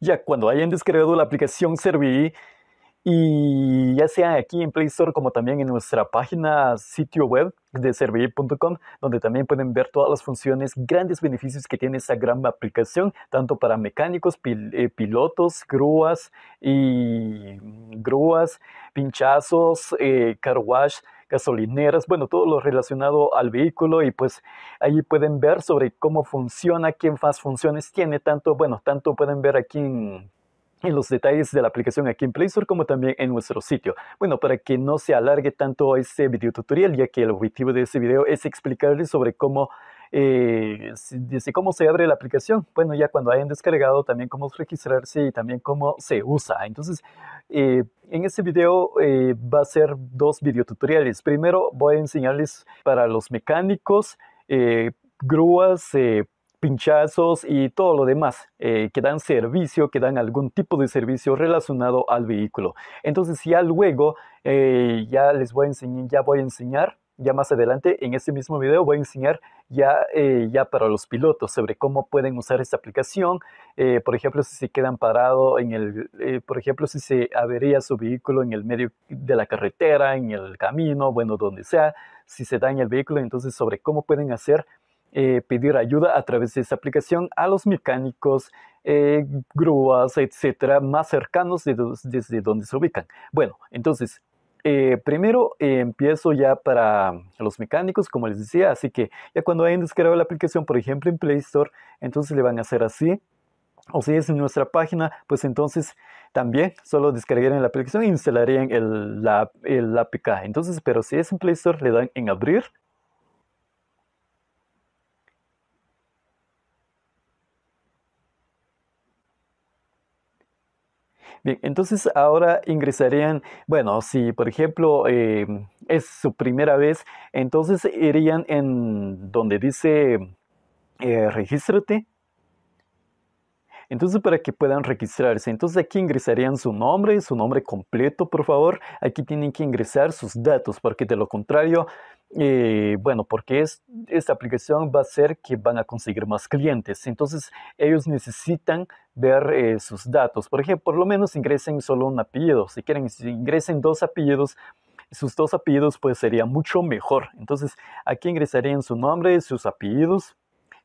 ya cuando hayan descargado la aplicación Servi, y ya sea aquí en Play Store como también en nuestra página sitio web de Servi.com donde también pueden ver todas las funciones, grandes beneficios que tiene esta gran aplicación, tanto para mecánicos, eh, pilotos, grúas y mm, grúas, pinchazos, carwash. Eh, car wash, gasolineras, bueno, todo lo relacionado al vehículo y pues ahí pueden ver sobre cómo funciona, qué más funciones tiene, tanto, bueno, tanto pueden ver aquí en los detalles de la aplicación aquí en Play como también en nuestro sitio. Bueno, para que no se alargue tanto este video tutorial, ya que el objetivo de este video es explicarles sobre cómo eh, dice cómo se abre la aplicación. Bueno, ya cuando hayan descargado, también cómo registrarse y también cómo se usa. Entonces, eh, en este video eh, va a ser dos videotutoriales. Primero voy a enseñarles para los mecánicos, eh, grúas, pinchazos y todo lo demás que dan servicio, que dan algún tipo de servicio relacionado al vehículo. Entonces ya luego ya les voy a enseñar, ya voy a enseñar ya más adelante, en este mismo video, voy a enseñar ya, eh, ya para los pilotos sobre cómo pueden usar esta aplicación. Eh, por ejemplo, si se quedan parados en el, eh, por ejemplo, si se avería su vehículo en el medio de la carretera, en el camino, bueno, donde sea, si se daña el vehículo, entonces sobre cómo pueden hacer pedir ayuda a través de esta aplicación a los mecánicos, grúas, etcétera, más cercanos desde donde se ubican. Bueno, entonces eh, primero eh, empiezo ya para los mecánicos, como les decía, así que ya cuando hayan descargado la aplicación, por ejemplo, en Play Store, entonces le van a hacer así. O si es en nuestra página, pues entonces también solo descargarían la aplicación e instalarían el, la, el APK. Entonces, pero si es en Play Store, le dan en abrir Bien, entonces ahora ingresarían, bueno, si por ejemplo em, es su primera vez, entonces irían en donde dice eh, regístrate. Entonces para que puedan registrarse, entonces aquí ingresarían su nombre, su nombre completo, por favor. Aquí tienen que ingresar sus datos, porque de lo contrario eh, bueno, porque esta aplicación va a ser que van a conseguir más clientes. Entonces, ellos necesitan ver eh, sus datos. Por ejemplo, por lo menos ingresen solo un apellido. Si quieren, si ingresen dos apellidos, sus dos apellidos, pues sería mucho mejor. Entonces, aquí ingresarían su nombre, sus apellidos,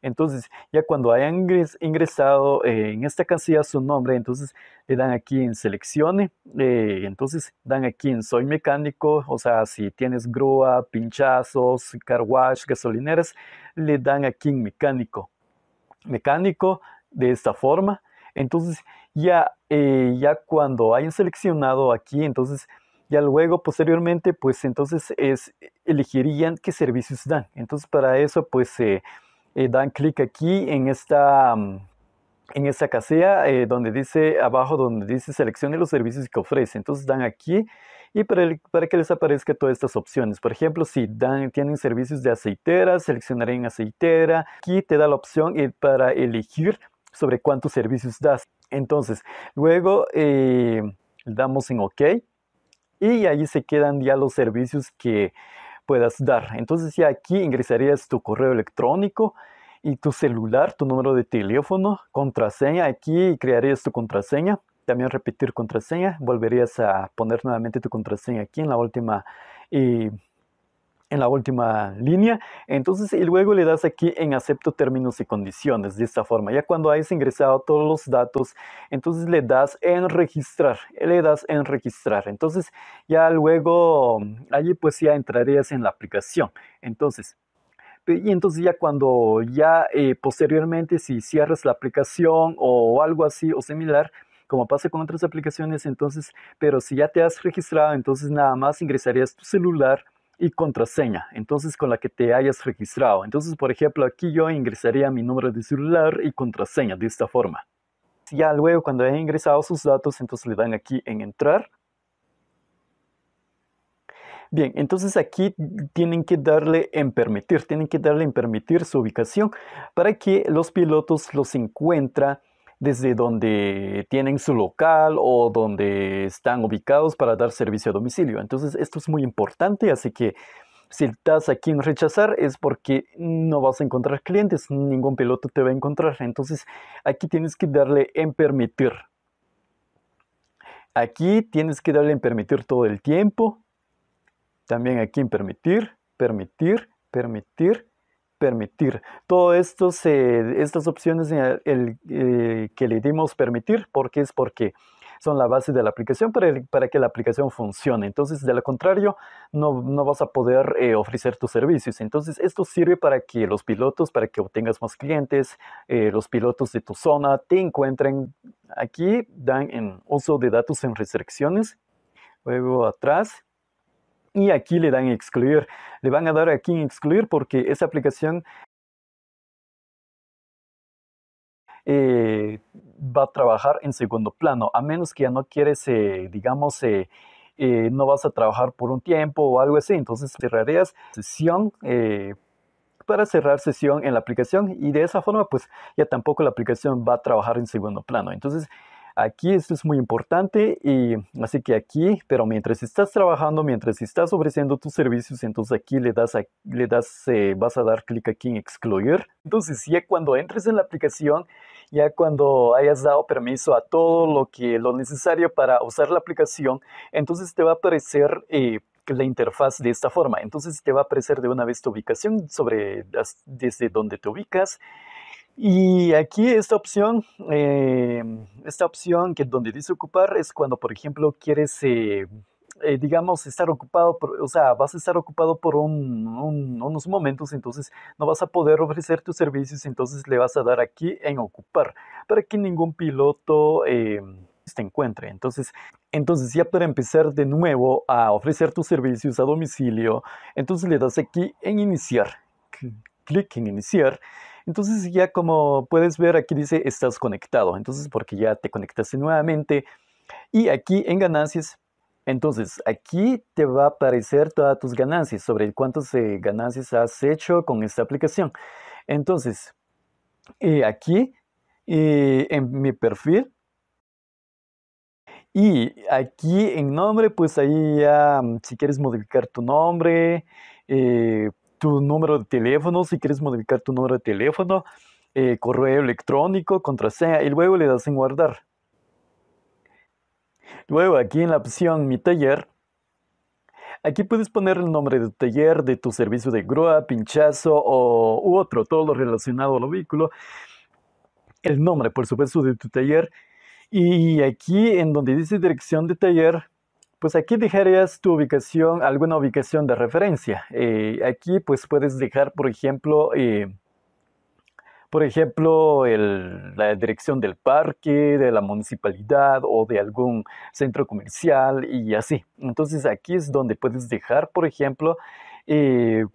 entonces, ya cuando hayan ingresado eh, en esta casilla su nombre, entonces le dan aquí en seleccione, eh, entonces dan aquí en soy mecánico, o sea, si tienes grúa, pinchazos, car gasolineras, le dan aquí en mecánico. Mecánico de esta forma. Entonces, ya, eh, ya cuando hayan seleccionado aquí, entonces ya luego posteriormente pues entonces es elegirían qué servicios dan entonces para eso pues eh, dan clic aquí en esta, mm, en esta casilla eh, donde dice abajo, donde dice seleccione los servicios que ofrece. Entonces dan aquí y para, para, que les aparezca todas estas opciones. Por ejemplo, si dan, tienen servicios de aceitera, en aceitera. Aquí te da la opción eh, para elegir sobre cuántos servicios das. Entonces, luego damos en OK y ahí se quedan ya los servicios que puedas dar. Entonces ya aquí ingresarías tu correo electrónico y tu celular, tu número de teléfono, contraseña. Aquí crearías tu contraseña. También repetir contraseña. Volverías a poner nuevamente tu contraseña aquí en la última. y eh, en la última línea. Entonces, y luego le das aquí en acepto términos y condiciones de esta forma. Ya cuando hayas ingresado todos los datos, entonces le das en registrar, le das en registrar. Entonces, ya luego allí pues ya entrarías en la aplicación. Entonces, y entonces ya cuando ya eh, posteriormente si cierras la aplicación o algo así o similar, como pasa con otras aplicaciones, entonces, pero si ya te has registrado, entonces nada más ingresarías tu celular y contraseña, entonces con la que te hayas registrado. Entonces, por ejemplo, aquí yo ingresaría mi número de celular y contraseña de esta forma. Ya luego, cuando hayan ingresado sus datos, entonces le dan aquí en entrar. Bien, entonces aquí tienen que darle en permitir, tienen que darle en permitir su ubicación para que los pilotos los encuentren desde donde tienen su local o donde están ubicados para dar servicio a domicilio. Entonces esto es muy importante, así que si estás aquí en rechazar es porque no vas a encontrar clientes, ningún piloto te va a encontrar. Entonces aquí tienes que darle en permitir. Aquí tienes que darle en permitir todo el tiempo. También aquí en permitir, permitir, permitir, permitir. todas estas opciones el, eh, que le dimos permitir, porque es porque son la base de la aplicación para, que la aplicación funcione. Entonces, de lo contrario, no, vas a poder eh, ofrecer tus servicios. Entonces, esto sirve para que los pilotos, para que obtengas más clientes, eh, los pilotos de tu zona te encuentren. Aquí dan en uso de datos en restricciones. Luego atrás y aquí le dan excluir. Le van a dar aquí en excluir porque esa aplicación eh, va a trabajar en segundo plano, a menos que ya no quieres, eh, digamos, eh, no vas a trabajar por un tiempo o algo así. Entonces cerrarías sesión para cerrar sesión en la aplicación y de esa forma pues ya tampoco la aplicación va a trabajar en segundo plano. Entonces Aquí esto es muy importante y así que aquí, pero mientras estás trabajando, mientras estás ofreciendo tus servicios, entonces aquí le das, le das, eh, vas a dar clic aquí en excluir. Entonces ya cuando entres en la aplicación, ya cuando hayas dado permiso a todo lo que lo necesario para usar la aplicación, entonces te va a aparecer eh, la interfaz de esta forma. Entonces te va a aparecer de una vez tu ubicación sobre desde donde te ubicas. Y aquí esta opción, em, esta opción que donde dice ocupar es cuando, por ejemplo, quieres, eh, eh, digamos, estar ocupado, o sea, vas a estar ocupado por unos momentos, entonces no vas a poder ofrecer tus servicios, entonces le vas a dar aquí en ocupar para que ningún piloto em, te encuentre. Entonces, entonces ya para empezar de nuevo a ofrecer tus servicios a domicilio, entonces le das aquí en iniciar, clic en iniciar. Entonces ya como puedes ver aquí dice estás conectado, entonces porque ya te conectaste nuevamente. Y aquí en ganancias, entonces aquí te va a aparecer todas tus ganancias, sobre cuántas eh, ganancias has hecho con esta aplicación. Entonces, eh, aquí eh, en mi perfil, y aquí en nombre, pues ahí ya, mm, si quieres modificar tu nombre, eh, tu número de teléfono, si quieres modificar tu número de teléfono, eh, correo electrónico, contraseña, y luego le das en guardar. Luego aquí en la opción Mi taller, aquí puedes poner el nombre de tu taller, de tu servicio de grúa, pinchazo o, u otro, todo lo relacionado al vehículo. El nombre, por supuesto, de tu taller. Y aquí en donde dice dirección de taller, pues aquí dejarías tu ubicación, alguna ubicación de referencia. Eh, aquí pues puedes dejar, por ejemplo, eh, por ejemplo, la dirección del parque, de la municipalidad o de algún centro comercial y así. Entonces aquí es donde puedes dejar, por ejemplo, eh,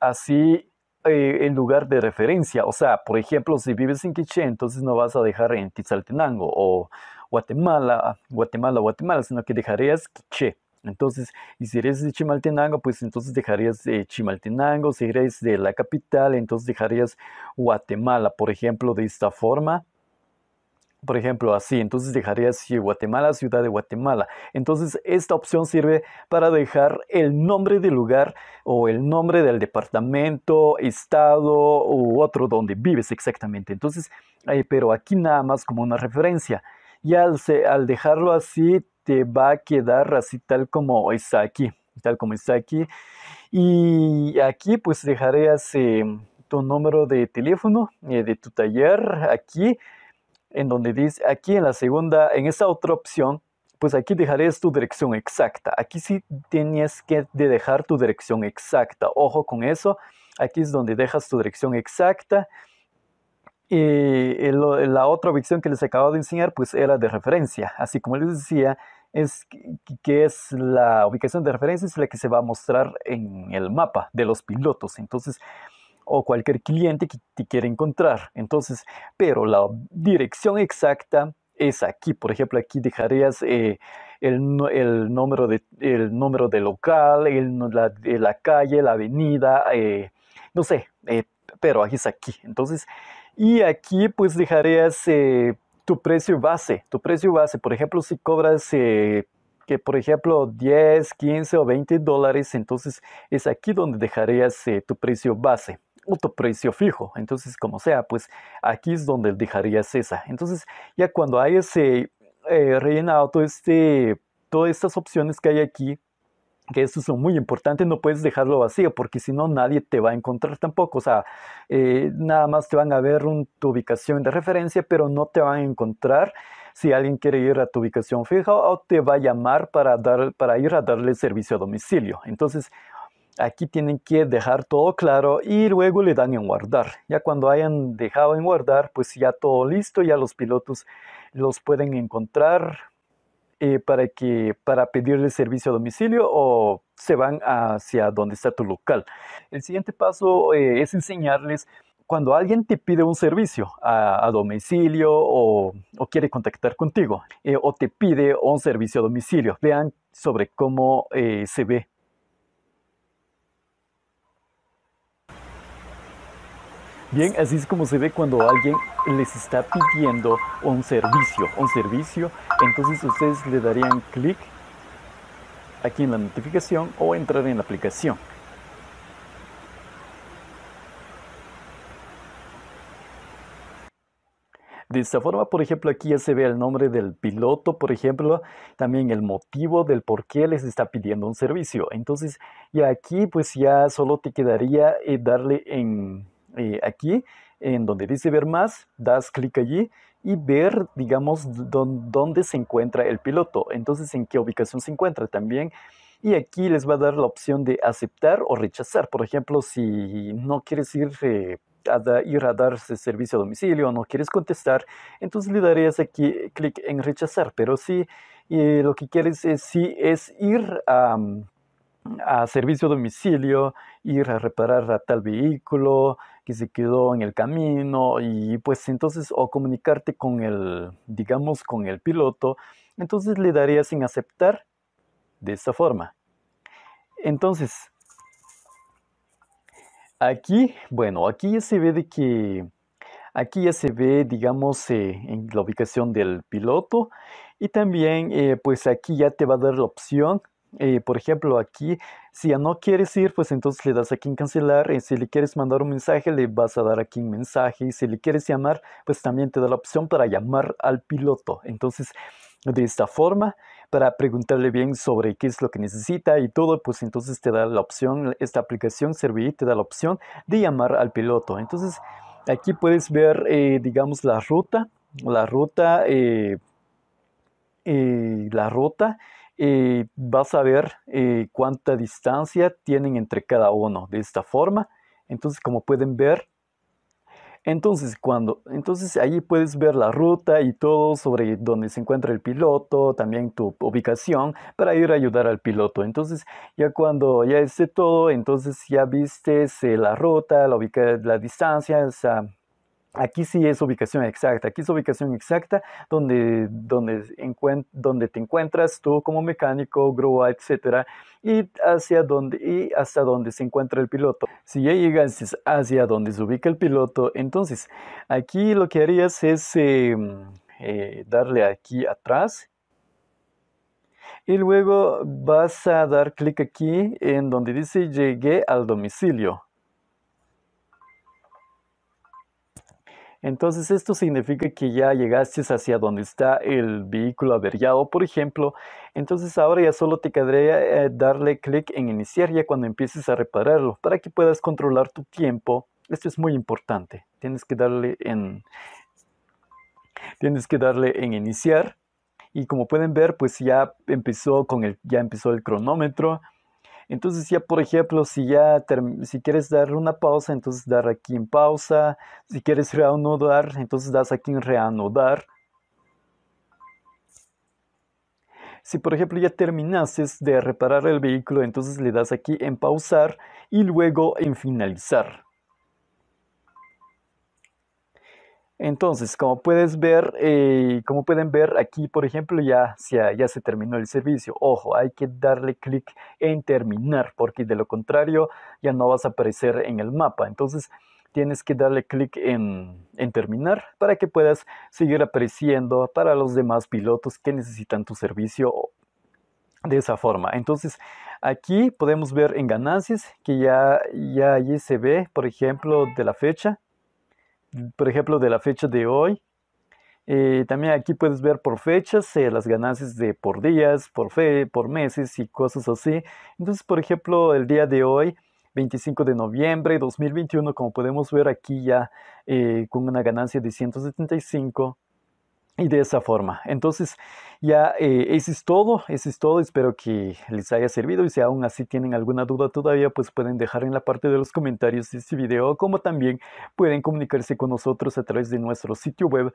así el eh, lugar de referencia. O sea, por ejemplo, si vives en Quiché, entonces no vas a dejar en Quetzaltenango o Guatemala, Guatemala, Guatemala, sino que dejarías Quiché. Entonces, y si eres de Chimaltenango, pues entonces dejarías de eh, Chimaltenango, si eres de la capital, entonces dejarías Guatemala, por ejemplo, de esta forma por ejemplo, así, entonces dejaría así Guatemala, ciudad de Guatemala. Entonces, esta opción sirve para dejar el nombre del lugar o el nombre del departamento, estado u otro donde vives exactamente. Entonces, eh, pero aquí nada más como una referencia. Y al, dejarlo así, te va a quedar así tal como está aquí, tal como está aquí. Y aquí pues dejarías eh, tu número de teléfono eh, de tu taller aquí en donde dice, aquí en la segunda, en esa otra opción, pues aquí dejarás tu dirección exacta. Aquí sí tienes que dejar tu dirección exacta. Ojo con eso. Aquí es donde dejas tu dirección exacta. Y la otra opción que les acabo de enseñar, pues era de referencia. Así como les decía, es que es la ubicación de referencia, es la que se va a mostrar en el mapa de los pilotos. Entonces, o cualquier cliente que te quiera encontrar. Entonces, pero la dirección exacta es aquí. Por ejemplo, aquí dejarías eh, el, número de, el número de local, eh, la, calle, la avenida, eh, no sé, pero aquí es aquí. Entonces, y aquí pues dejarías tu precio base. Tu precio base, por ejemplo, si cobras que por ejemplo 10, 15 o 20 dólares, entonces es aquí donde dejarías tu precio base otro precio fijo. Entonces, como sea, pues aquí es donde dejarías esa. Entonces, ya cuando hay ese eh, rellenado, este, todas estas opciones que hay aquí, que eso es muy importantes no puedes dejarlo vacío, porque si no nadie te va a encontrar tampoco, o sea, eh, nada más te van a ver tu ubicación de referencia, pero no te van a encontrar si alguien quiere ir a tu ubicación fija o te va a llamar para, dar, para ir a darle servicio a domicilio. Entonces, Aquí tienen que dejar todo claro y luego le dan en guardar. Ya cuando hayan dejado en guardar, pues ya todo listo, ya los pilotos los pueden encontrar eh, para, que, para pedirle servicio a domicilio o se van hacia donde está tu local. El siguiente paso eh, es enseñarles cuando alguien te pide un servicio a, domicilio o, quiere contactar contigo eh, o te pide un servicio a domicilio, vean sobre cómo se ve Bien, así es como se ve cuando alguien les está pidiendo un servicio, un servicio, entonces ustedes le darían clic aquí en la notificación o entrar en la aplicación. De esta forma, por ejemplo, aquí ya se ve el nombre del piloto, por ejemplo, también el motivo del por qué les está pidiendo un servicio. Entonces, ya aquí pues ya solo te quedaría eh, darle en eh, aquí en donde dice ver más, das clic allí y ver, digamos, dónde se encuentra el piloto, entonces en qué ubicación se encuentra también. Y aquí les va a dar la opción de aceptar o rechazar. Por ejemplo, si no quieres ir eh, a ir a dar servicio a domicilio, o no quieres contestar, entonces le darías aquí clic en rechazar. Pero si eh, lo que quieres es, es ir a a servicio a domicilio, ir a reparar a tal vehículo que se quedó en el camino y pues entonces o comunicarte con el, digamos, con el piloto, entonces le darías sin aceptar de esta forma. Entonces, aquí, bueno, aquí ya se ve de que, aquí ya se ve, digamos, eh, en la ubicación del piloto y también eh, pues aquí ya te va a dar la opción eh, por ejemplo, aquí, si ya no quieres ir, pues entonces le das aquí en cancelar. Eh, si le quieres mandar un mensaje, le vas a dar aquí un mensaje. Y si le quieres llamar, pues también te da la opción para llamar al piloto. Entonces, de esta forma, para preguntarle bien sobre qué es lo que necesita y todo, pues entonces te da la opción, esta aplicación Servir te da la opción de llamar al piloto. Entonces, aquí puedes ver, eh, digamos, la ruta, la ruta, la ruta y eh, vas a ver eh, cuánta distancia tienen entre cada uno de esta forma. Entonces, como pueden ver, entonces cuando, entonces ahí puedes ver la ruta y todo sobre dónde se encuentra el piloto, también tu ubicación para ir a ayudar al piloto. Entonces, ya cuando ya esté todo, entonces ya viste eh, la ruta, la, ubicación la distancia, esa, Aquí sí es ubicación exacta, aquí es ubicación exacta donde, donde, te encuentras tú como mecánico, grúa, etcétera, y hacia dónde y hasta donde se encuentra el piloto. Si ya llegas hacia donde se ubica el piloto, entonces aquí lo que harías es em, eh, darle aquí atrás y luego vas a dar clic aquí en donde dice llegué al domicilio. Entonces esto significa que ya llegaste hacia donde está el vehículo averiado, por ejemplo. Entonces ahora ya solo te quedaría eh, darle clic en iniciar ya cuando empieces a repararlo para que puedas controlar tu tiempo. Esto es muy importante. Tienes que darle en tienes que darle en iniciar y como pueden ver, pues ya empezó con el ya empezó el cronómetro. Entonces ya, por ejemplo, si ya si quieres dar una pausa, entonces dar aquí en pausa. Si quieres reanudar, entonces das aquí en reanudar. Si por ejemplo ya terminaste de reparar el vehículo, entonces le das aquí en pausar y luego en finalizar. Entonces, como puedes ver, eh, como pueden ver aquí, por ejemplo, ya, se terminó el servicio. Ojo, hay que darle clic en terminar, porque de lo contrario ya no vas a aparecer en el mapa. Entonces, tienes que darle clic en, en terminar para que puedas seguir apareciendo para los demás pilotos que necesitan tu servicio de esa forma. Entonces, aquí podemos ver en ganancias que ya, ya allí se ve, por ejemplo, de la fecha por ejemplo, de la fecha de hoy. Eh, también aquí puedes ver por fechas eh, las ganancias de por días, por fe, por meses y cosas así. Entonces, por ejemplo, el día de hoy, 25 de noviembre de 2021, como podemos ver aquí ya eh, con una ganancia de 175 y de esa forma. Entonces, ya eh, eso es todo, eso es todo, espero que les haya servido y si aún así tienen alguna duda todavía, pues pueden dejar en la parte de los comentarios de este video, como también pueden comunicarse con nosotros a través de nuestro sitio web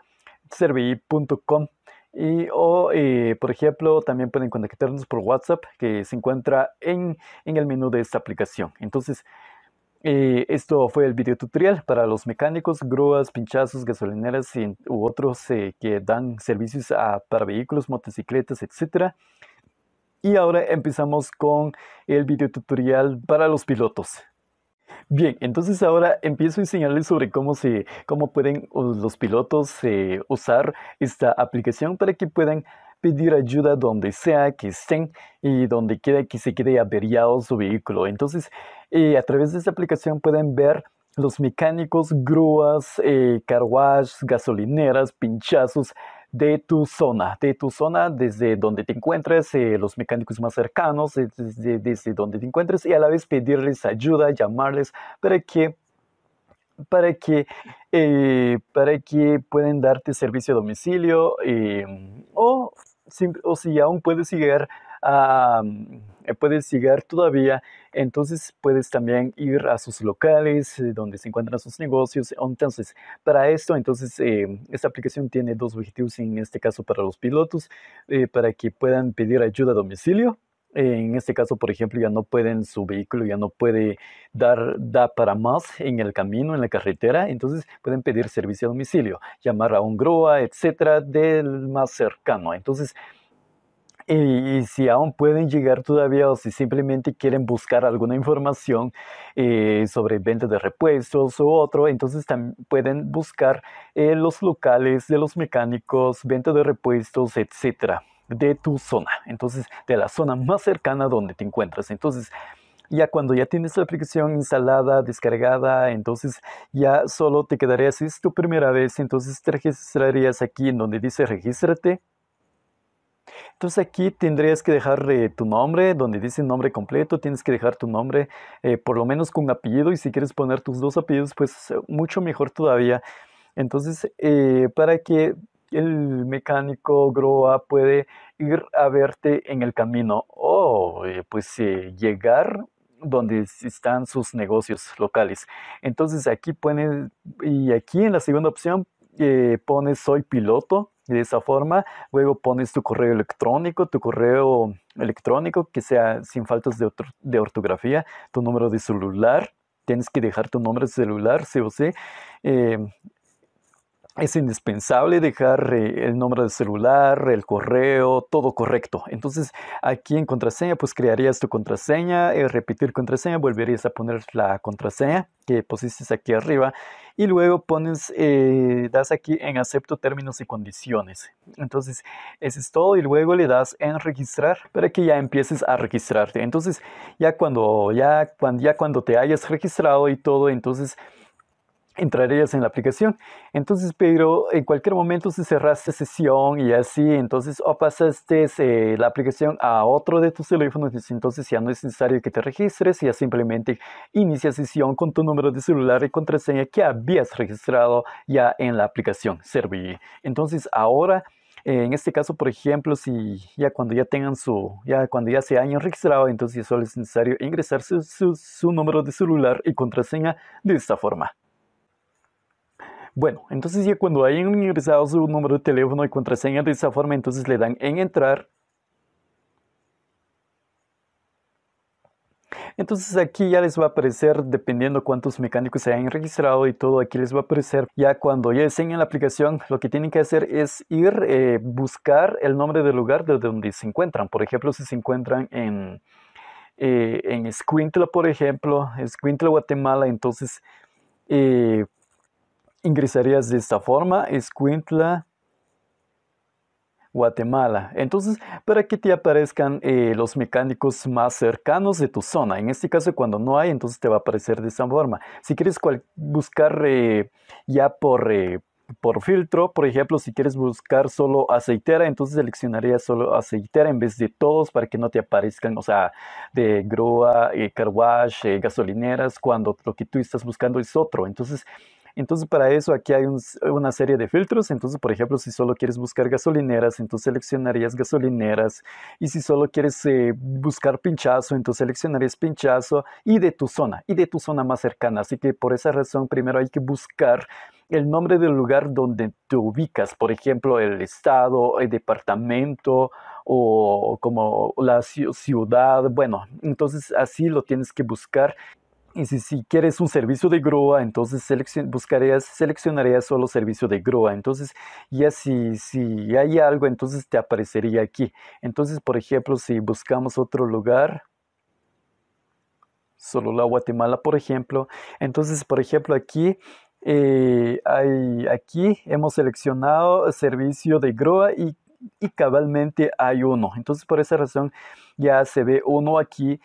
servi.com. Y o, eh, por ejemplo, también pueden conectarnos por WhatsApp que se encuentra en, en el menú de esta aplicación. Entonces, esto fue el video tutorial para los mecánicos, grúas, pinchazos, gasolineras y, u otros eh, que dan servicios a, para vehículos, motocicletas, etc. Y ahora empezamos con el video tutorial para los pilotos. Bien, entonces ahora empiezo a enseñarles sobre cómo, se, cómo pueden los pilotos eh, usar esta aplicación para que puedan pedir ayuda donde sea que estén y donde quiera que se quede averiado su vehículo. Entonces, y a través de esta aplicación pueden ver los mecánicos, grúas, eh, gasolineras, pinchazos de tu zona, de tu zona desde donde te encuentres, eh, los mecánicos más cercanos, desde, donde te encuentres y a la vez pedirles ayuda, llamarles para que para que, eh, para que pueden darte servicio a domicilio eh, o, o, si aún puedes llegar Ah, mm, eh, puedes llegar todavía, entonces puedes también ir a sus locales eh, donde se encuentran sus negocios. Entonces, para esto, entonces, eh, esta aplicación tiene dos objetivos, en este caso para los pilotos, para que puedan pedir ayuda a domicilio. En este caso, por ejemplo, ya no pueden, su vehículo ya no puede dar da para más en el camino, en la carretera, entonces pueden pedir servicio a domicilio, llamar a un grúa, etcétera, del más cercano. Entonces, y, si aún pueden llegar todavía o si simplemente quieren buscar alguna información eh, sobre venta de repuestos u otro, entonces también pueden buscar eh, los locales de los mecánicos, venta de repuestos, etcétera, de tu zona. Entonces, de la zona más cercana donde te encuentras. Entonces, ya cuando ya tienes la aplicación instalada, descargada, entonces ya solo te quedaría, si es tu primera vez, entonces te registrarías aquí en donde dice regístrate entonces aquí tendrías que dejar tu nombre, donde dice nombre completo, tienes que dejar tu nombre eh, por lo menos con apellido y si quieres poner tus dos apellidos, pues eh, mucho mejor todavía. Entonces, eh, para que el mecánico Groa puede ir a verte en el camino o pues llegar donde están sus negocios locales. Entonces aquí pones, y aquí en la segunda opción pone soy piloto de esa forma, luego pones tu correo electrónico, tu correo electrónico que sea sin faltas de, ortografía, tu número de celular, tienes que dejar tu nombre de celular, sí o sí. Eh, es indispensable dejar eh, el nombre del celular, el correo, todo correcto. Entonces, aquí en contraseña, pues crearías tu contraseña, eh, repetir contraseña, volverías a poner la contraseña que pusiste aquí arriba y luego pones, eh, das aquí en acepto términos y condiciones. Entonces, eso es todo y luego le das en registrar para que ya empieces a registrarte. Entonces, ya cuando, ya, cuando, ya cuando te hayas registrado y todo, entonces entrarías en la aplicación. Entonces, pero en cualquier momento si cerraste sesión y así, entonces o pasaste eh, la aplicación a otro de tus teléfonos, entonces ya no es necesario que te registres, ya simplemente inicia sesión con tu número de celular y contraseña que habías registrado ya en la aplicación Servi. Entonces, ahora en este caso, por ejemplo, si ya cuando ya tengan su, ya cuando ya se hayan registrado, entonces solo es necesario ingresar su número de celular y contraseña de esta forma. Bueno, entonces ya cuando hayan ingresado su número de teléfono y contraseña de esa forma, entonces le dan en entrar. Entonces aquí ya les va a aparecer, dependiendo cuántos mecánicos se hayan registrado y todo, aquí les va a aparecer. Ya cuando ya estén en la aplicación, lo que tienen que hacer es ir, eh, buscar el nombre del lugar de donde se encuentran. Por ejemplo, si se encuentran en, eh, en Escuintla, por ejemplo, Escuintla, Guatemala, entonces... Eh, ingresarías de esta forma, Escuintla, Guatemala. Entonces, para que te aparezcan eh, los mecánicos más cercanos de tu zona. En este caso, cuando no hay, entonces te va a aparecer de esta forma. Si quieres buscar eh, ya por, eh, por filtro, por ejemplo, si quieres buscar solo aceitera, entonces seleccionaría solo aceitera en vez de todos para que no te aparezcan, o sea, de grúa, carwash, gasolineras, cuando lo que tú estás buscando es otro. Entonces, entonces para eso aquí hay una serie de filtros. Entonces, por ejemplo, si solo quieres buscar gasolineras, entonces seleccionarías gasolineras. Y si solo quieres eh, buscar pinchazo, entonces seleccionarías pinchazo y de tu zona, y de tu zona más cercana. Así que por esa razón primero hay que buscar el nombre del lugar donde te ubicas, por ejemplo, el estado, el departamento o como la ciudad. Bueno, entonces así lo tienes que buscar y si, quieres un servicio de grúa, entonces buscarías, seleccionarías solo servicio de grúa. Entonces, ya si, si hay algo, entonces te aparecería aquí. Entonces, por ejemplo, si buscamos otro lugar, solo la Guatemala, por ejemplo. Entonces, por ejemplo, aquí eh, hay, aquí hemos seleccionado servicio de grúa y, y, cabalmente hay uno. Entonces, por esa razón ya se ve uno aquí.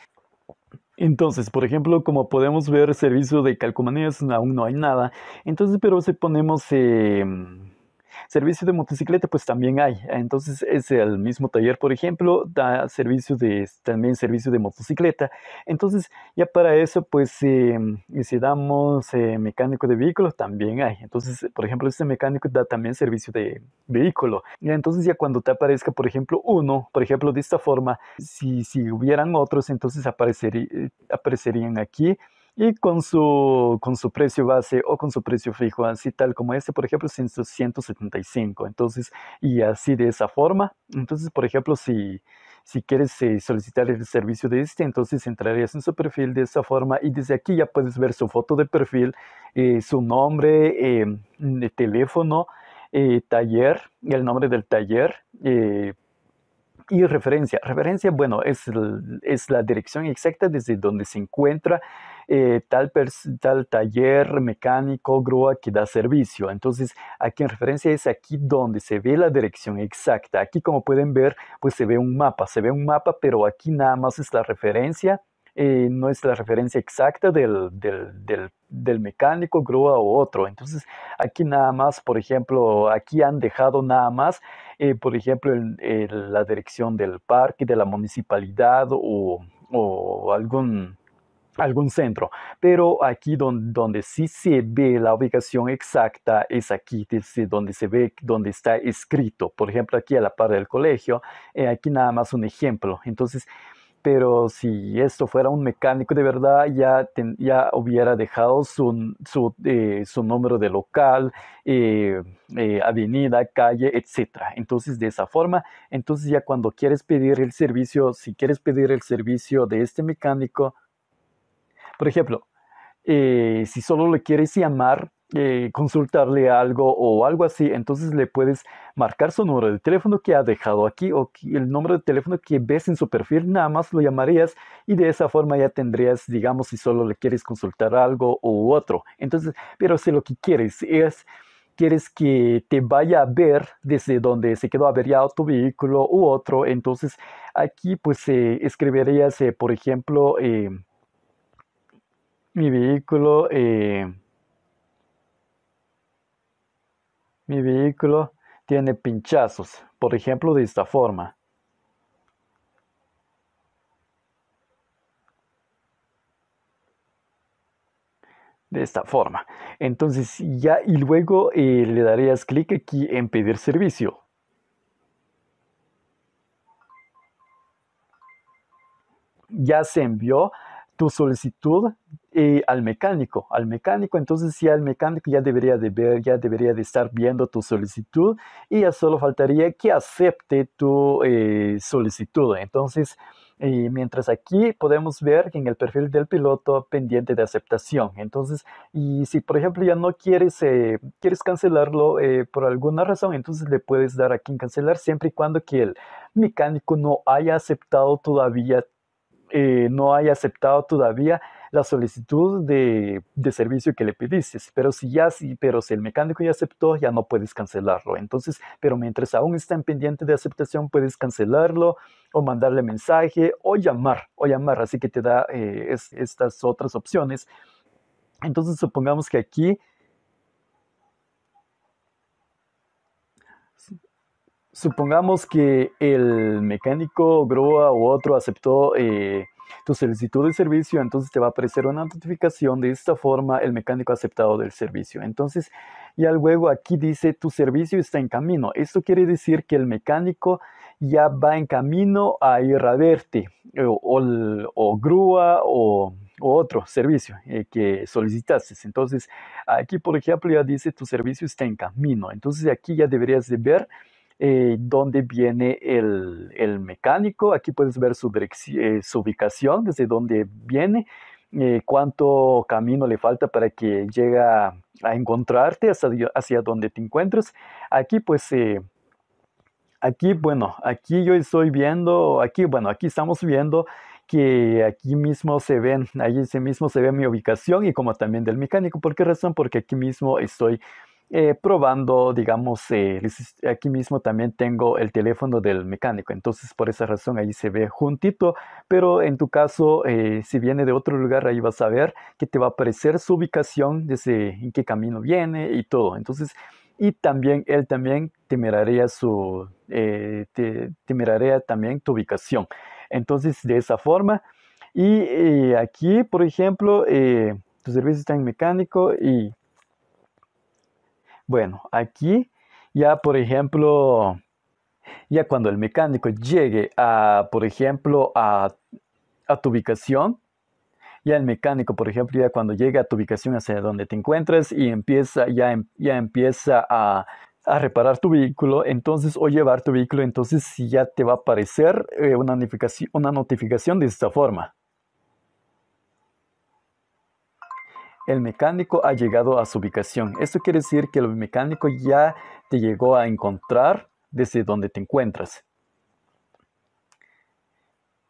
Entonces, por ejemplo, como podemos ver, servicio de calcomanías aún no hay nada. Entonces, pero si ponemos em, Servicio de motocicleta, pues también hay. Entonces es el mismo taller, por ejemplo, da servicio de, también servicio de motocicleta. Entonces ya para eso, pues eh, si damos eh, mecánico de vehículos, también hay. Entonces, por ejemplo, este mecánico da también servicio de vehículo. Y entonces ya cuando te aparezca, por ejemplo, uno, por ejemplo, de esta forma, si, si hubieran otros, entonces eh, aparecerían aquí y con su, con su precio base o con su precio fijo, así tal como este, por ejemplo, 175. Entonces, y así de esa forma. Entonces, por ejemplo, si, si quieres eh, solicitar el servicio de este, entonces entrarías en su perfil de esa forma y desde aquí ya puedes ver su foto de perfil, eh, su nombre, eh, teléfono, taller, el nombre del taller y referencia. Referencia, bueno, es, es la dirección exacta desde donde se encuentra eh, tal, tal taller mecánico, grúa que da servicio. Entonces, aquí en referencia es aquí donde se ve la dirección exacta. Aquí, como pueden ver, pues se ve un mapa, se ve un mapa, pero aquí nada más es la referencia eh, no es la referencia exacta del, del, del, del, mecánico, grúa o otro. Entonces, aquí nada más, por ejemplo, aquí han dejado nada más, eh, por ejemplo, la dirección del parque, de la municipalidad o, o algún algún centro, pero aquí donde, donde, sí se ve la ubicación exacta es aquí donde se ve donde está escrito, por ejemplo aquí a la par del colegio, eh, aquí nada más un ejemplo, entonces pero si esto fuera un mecánico de verdad, ya, hubiera dejado eh, su, número de local, eh, eh, avenida, calle, etc. Entonces, de esa forma, entonces ya cuando quieres pedir el servicio, si quieres pedir el servicio de este mecánico, por ejemplo, si solo le quieres llamar, eh, consultarle algo o algo así, entonces le puedes marcar su número de teléfono que ha dejado aquí o el número de teléfono que ves en su perfil, nada más lo llamarías y de esa forma ya tendrías, digamos, si solo le quieres consultar algo u otro. Entonces, pero si lo que quieres es quieres que te vaya a ver desde donde se quedó averiado tu vehículo u otro, entonces aquí pues eh, escribirías, eh, por ejemplo, mi vehículo, Mi vehículo tiene pinchazos, por ejemplo de esta forma. de esta forma. Entonces ya y luego eh, le darías clic aquí en pedir servicio. Ya se envió tu solicitud al mecánico. Al mecánico, entonces ya el mecánico ya debería de ver, ya debería de estar viendo tu solicitud y ya solo faltaría que acepte tu eh, solicitud. Entonces, eh, mientras aquí podemos ver que en el perfil del piloto pendiente de aceptación. Entonces, y si por ejemplo ya no quieres, eh, quieres cancelarlo por alguna razón, entonces le puedes dar aquí en cancelar siempre y cuando que el mecánico no haya aceptado todavía, no haya aceptado todavía la solicitud de, servicio que le pediste, pero si ya sí, pero si el mecánico ya aceptó, ya no puedes cancelarlo. Entonces, pero mientras aún está en pendiente de aceptación, puedes cancelarlo o mandarle mensaje o llamar, o llamar, así que te da eh, estas otras opciones. Entonces, supongamos que aquí supongamos que el mecánico Groa u otro aceptó eh, tu solicitud de servicio, entonces te va a aparecer una notificación de esta forma, el mecánico aceptado del servicio. Entonces, ya luego aquí dice, tu servicio está en camino. Esto quiere decir que el mecánico ya va en camino a ir a verte, eh, o, grúa, o otro servicio eh, que solicitaste. Entonces, aquí, por ejemplo, ya dice tu servicio está en camino. Entonces, aquí ya deberías de ver eh, dónde viene el, el, mecánico, aquí puedes ver su, eh, su ubicación, desde dónde viene, eh, cuánto camino le falta para que llegue a, encontrarte hacia, hacia, donde te encuentres. Aquí pues... Aquí, bueno, aquí yo estoy viendo, aquí, bueno, aquí estamos viendo que aquí mismo se ven, allí mismo se ve mi ubicación y como también del mecánico. ¿Por qué razón? Porque aquí mismo estoy eh, probando, digamos, eh, aquí mismo también tengo el teléfono del mecánico, entonces por esa razón ahí se ve juntito, pero en tu caso, eh, si viene de otro lugar, ahí vas a ver que te va a aparecer su ubicación, desde en qué camino viene y todo, entonces, y también él también te miraría su, te miraría también tu ubicación, entonces de esa forma, y aquí, por ejemplo, tu servicio está en mecánico y bueno, aquí ya, por ejemplo, ya cuando el mecánico llegue a, por ejemplo, a, tu ubicación, ya el mecánico, por ejemplo, ya cuando llega a tu ubicación hacia donde te encuentres y empieza, ya, em, ya empieza a, reparar tu vehículo, entonces, o llevar tu vehículo, entonces ya te va a aparecer eh, una, una notificación de esta forma. el mecánico ha llegado a su ubicación. Esto quiere decir que el mecánico ya te llegó a encontrar desde donde te encuentras.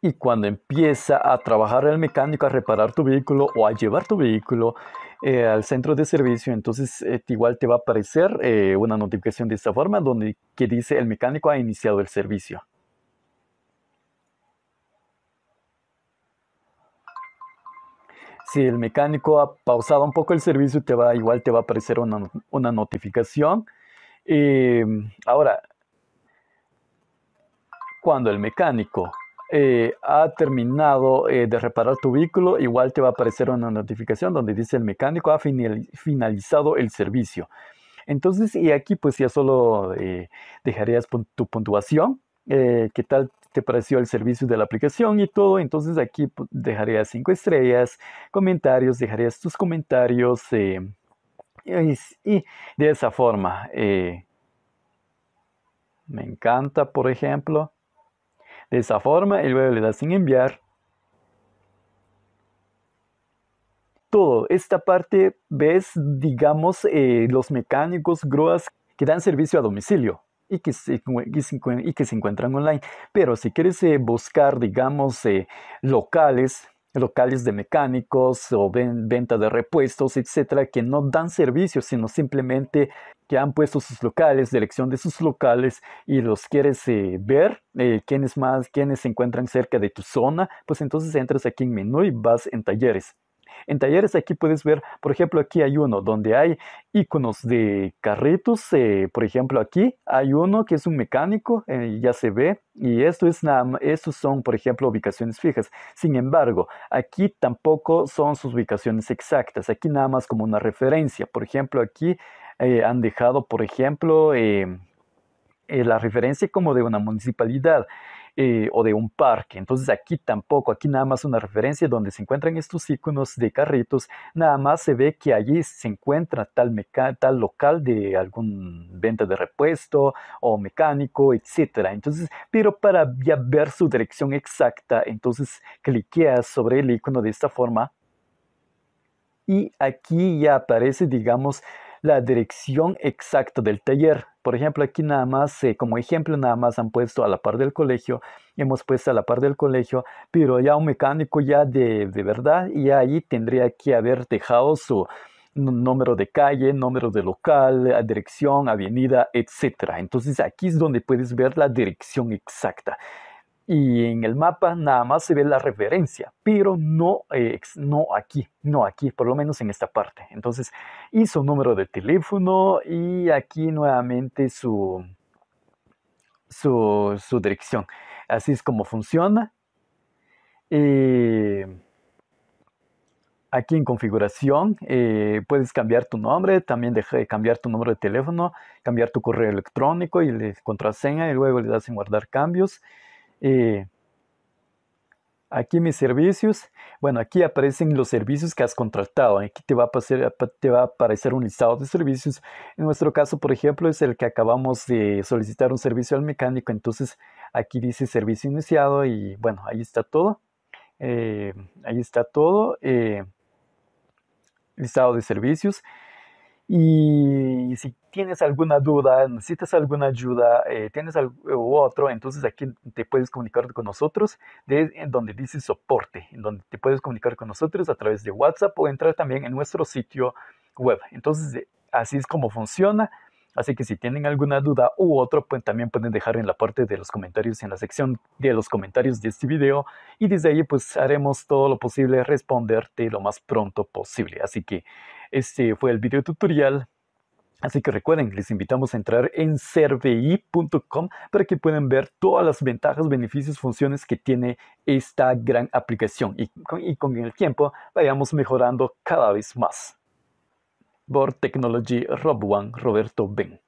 Y cuando empieza a trabajar el mecánico a reparar tu vehículo o a llevar tu vehículo eh, al centro de servicio, entonces eh, igual te va a aparecer eh, una notificación de esta forma donde que dice el mecánico ha iniciado el servicio. si el mecánico ha pausado un poco el servicio, te va, igual te va a aparecer una, notificación. Eh, ahora, cuando el mecánico eh, ha terminado eh, de reparar tu vehículo, igual te va a aparecer una notificación donde dice el mecánico ha finalizado el servicio. Entonces, y aquí pues ya solo dejarías tu puntuación, qué tal te pareció el servicio de la aplicación y todo. Entonces aquí pues, dejarías cinco estrellas, comentarios, dejarías tus comentarios eh, y, de esa forma. Eh, me encanta, por ejemplo. De esa forma y luego le das en enviar. Todo, esta parte ves, digamos, eh, los mecánicos, grúas que dan servicio a domicilio y que, se, y que se encuentran online. Pero si quieres eh, buscar, digamos, eh, locales, locales de mecánicos o venta de repuestos, etcétera, que no dan servicios, sino simplemente que han puesto sus locales, dirección de sus locales y los quieres eh, ver, quiénes más, quiénes se encuentran cerca de tu zona, pues entonces entras aquí en menú y vas en talleres. En talleres aquí puedes ver, por ejemplo, aquí hay uno donde hay iconos de carritos. Eh, por ejemplo, aquí hay uno que es un mecánico, eh, ya se ve. Y esto es nada, estos son, por ejemplo, ubicaciones fijas. Sin embargo, aquí tampoco son sus ubicaciones exactas. Aquí nada más como una referencia. Por ejemplo, aquí eh, han dejado, por ejemplo, la referencia como de una municipalidad. Eh, o de un parque. Entonces aquí tampoco, aquí nada más una referencia donde se encuentran estos iconos de carritos, nada más se ve que allí se encuentra tal, local de algún venta de repuesto o mecánico, etcétera. Entonces, pero para ya ver su dirección exacta, entonces cliquea sobre el icono de esta forma y aquí ya aparece, digamos, la dirección exacta del taller. Por ejemplo, aquí nada más, eh, como ejemplo, nada más han puesto a la par del colegio, hemos puesto a la par del colegio, pero ya un mecánico ya de, de verdad, y ahí tendría que haber dejado su número de calle, número de local, dirección, avenida, etc. Entonces aquí es donde puedes ver la dirección exacta y en el mapa nada más se ve la referencia, pero no, eh, no aquí, no aquí, por lo menos en esta parte. Entonces, y su número de teléfono y aquí nuevamente su, su, dirección. Así es como funciona. Eh, aquí en configuración eh, puedes cambiar tu nombre, también deja cambiar tu número de teléfono, cambiar tu correo electrónico y la contraseña y luego le das en guardar cambios. Eh, aquí mis servicios. Bueno, aquí aparecen los servicios que has contratado. Aquí te va, a aparecer, te va a aparecer un listado de servicios. En nuestro caso, por ejemplo, es el que acabamos de solicitar un servicio al mecánico. Entonces, aquí dice servicio iniciado y bueno, ahí está todo. Eh, ahí está todo. Eh, listado de servicios. Y si tienes alguna duda, necesitas alguna ayuda, eh, tienes algo u otro, entonces aquí te puedes comunicar con nosotros, en donde dice soporte, en donde te puedes comunicar con nosotros a través de WhatsApp o entrar también en nuestro sitio web. Entonces, eh, así es como funciona. Así que si tienen alguna duda u otro, pues también pueden dejar en la parte de los comentarios, en la sección de los comentarios de este video. Y desde ahí, pues haremos todo lo posible responderte lo más pronto posible. Así que este fue el video tutorial Así que recuerden, les invitamos a entrar en servei.com para que puedan ver todas las ventajas, beneficios, funciones que tiene esta gran aplicación y con, el tiempo vayamos mejorando cada vez más. Por Technology Rob One, Roberto Ben.